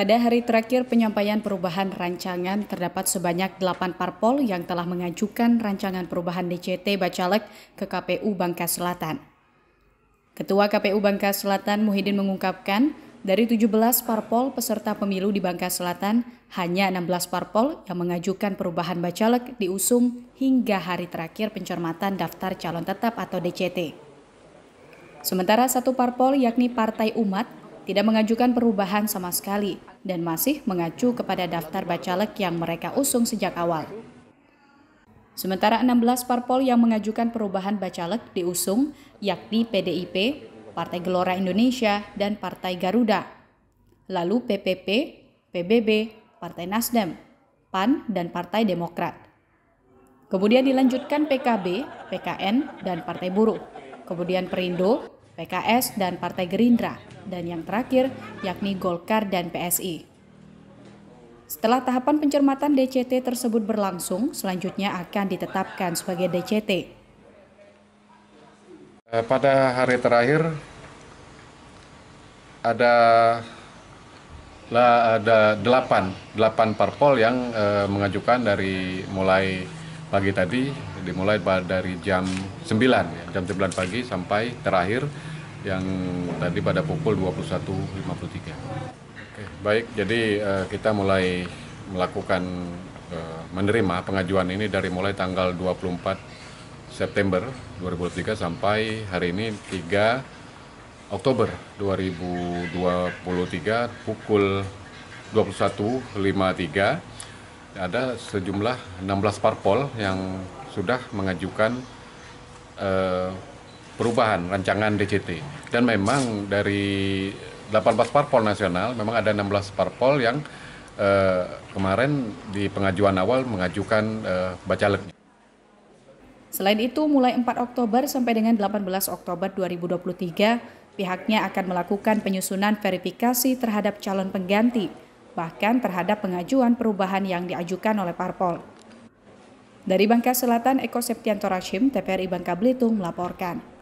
Pada hari terakhir penyampaian perubahan rancangan terdapat sebanyak 8 parpol yang telah mengajukan rancangan perubahan DCT Bacalek ke KPU Bangka Selatan. Ketua KPU Bangka Selatan Muhyiddin mengungkapkan, dari 17 parpol peserta pemilu di Bangka Selatan, hanya 16 parpol yang mengajukan perubahan Bacalek diusung hingga hari terakhir pencermatan daftar calon tetap atau DCT. Sementara satu parpol yakni Partai Umat tidak mengajukan perubahan sama sekali dan masih mengacu kepada daftar bacalek yang mereka usung sejak awal. Sementara 16 parpol yang mengajukan perubahan bacalek diusung yakni PDIP, Partai Gelora Indonesia, dan Partai Garuda. Lalu PPP, PBB, Partai Nasdem, PAN, dan Partai Demokrat. Kemudian dilanjutkan PKB, PKN, dan Partai Buruh. Kemudian Perindo, PKS dan Partai Gerindra, dan yang terakhir yakni Golkar dan PSI. Setelah tahapan pencermatan DCT tersebut berlangsung, selanjutnya akan ditetapkan sebagai DCT. Eh, pada hari terakhir ada lah ada delapan, delapan parpol yang eh, mengajukan dari mulai pagi tadi dimulai dari jam 9 ya, jam 9 pagi sampai terakhir yang tadi pada pukul 21.53. Oke, baik, jadi uh, kita mulai melakukan uh, menerima pengajuan ini dari mulai tanggal 24 September 2023 sampai hari ini 3 Oktober 2023 pukul 21.53 ada sejumlah 16 parpol yang sudah mengajukan eh, uh, perubahan rancangan DCT. Dan memang dari 18 parpol nasional, memang ada 16 parpol yang eh, kemarin di pengajuan awal mengajukan eh, bacalek. Selain itu, mulai 4 Oktober sampai dengan 18 Oktober 2023, pihaknya akan melakukan penyusunan verifikasi terhadap calon pengganti, bahkan terhadap pengajuan perubahan yang diajukan oleh parpol. Dari Bangka Selatan, Eko Septianto Rashim, TPRI Bangka Belitung melaporkan.